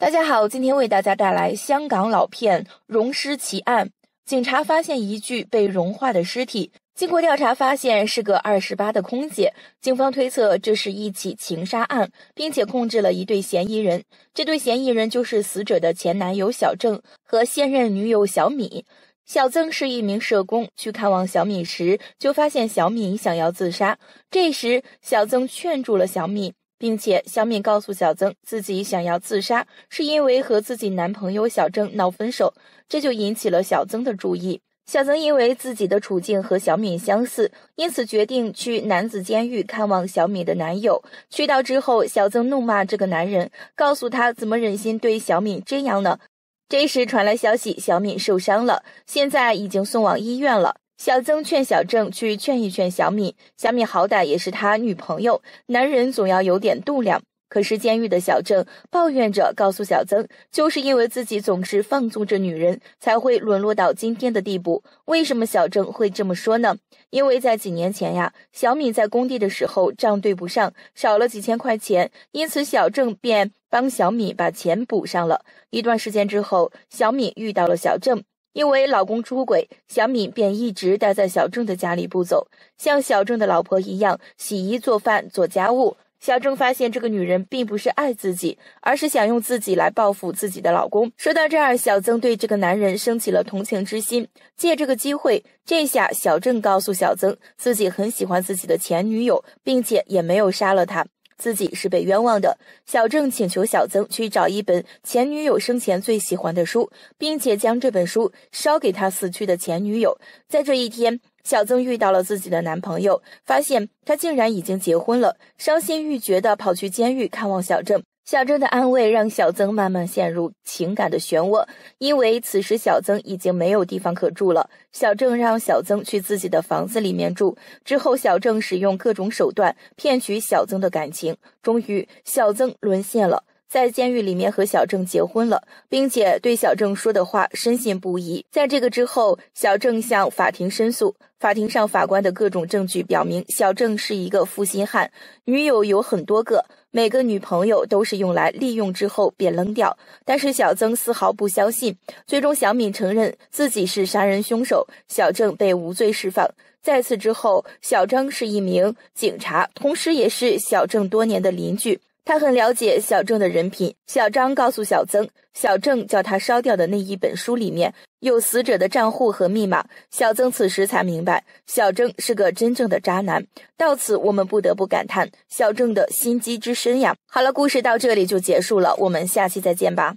大家好，今天为大家带来香港老片《溶尸奇案》。警察发现一具被融化的尸体，经过调查发现是个二十八的空姐。警方推测这是一起情杀案，并且控制了一对嫌疑人。这对嫌疑人就是死者的前男友小郑和现任女友小米。小曾是一名社工，去看望小米时就发现小米想要自杀，这时小曾劝住了小米。并且小敏告诉小曾，自己想要自杀，是因为和自己男朋友小曾闹分手，这就引起了小曾的注意。小曾因为自己的处境和小敏相似，因此决定去男子监狱看望小敏的男友。去到之后，小曾怒骂这个男人，告诉他怎么忍心对小敏这样呢？这时传来消息，小敏受伤了，现在已经送往医院了。小曾劝小郑去劝一劝小米，小米好歹也是他女朋友，男人总要有点度量。可是监狱的小郑抱怨着告诉小曾，就是因为自己总是放纵着女人，才会沦落到今天的地步。为什么小郑会这么说呢？因为在几年前呀，小米在工地的时候账对不上，少了几千块钱，因此小郑便帮小米把钱补上了。一段时间之后，小米遇到了小郑。因为老公出轨，小敏便一直待在小郑的家里不走，像小郑的老婆一样洗衣做饭做家务。小郑发现这个女人并不是爱自己，而是想用自己来报复自己的老公。说到这儿，小曾对这个男人生起了同情之心，借这个机会，这下小郑告诉小曾自己很喜欢自己的前女友，并且也没有杀了她。自己是被冤枉的。小郑请求小曾去找一本前女友生前最喜欢的书，并且将这本书烧给他死去的前女友。在这一天，小曾遇到了自己的男朋友，发现他竟然已经结婚了，伤心欲绝的跑去监狱看望小郑。小郑的安慰让小曾慢慢陷入情感的漩涡，因为此时小曾已经没有地方可住了。小郑让小曾去自己的房子里面住，之后小郑使用各种手段骗取小曾的感情，终于小曾沦陷了。在监狱里面和小郑结婚了，并且对小郑说的话深信不疑。在这个之后，小郑向法庭申诉，法庭上法官的各种证据表明小郑是一个负心汉，女友有很多个，每个女朋友都是用来利用之后便扔掉。但是小曾丝毫不相信。最终，小敏承认自己是杀人凶手，小郑被无罪释放。在此之后，小张是一名警察，同时也是小郑多年的邻居。他很了解小郑的人品。小张告诉小曾，小郑叫他烧掉的那一本书里面有死者的账户和密码。小曾此时才明白，小郑是个真正的渣男。到此，我们不得不感叹小郑的心机之深呀。好了，故事到这里就结束了，我们下期再见吧。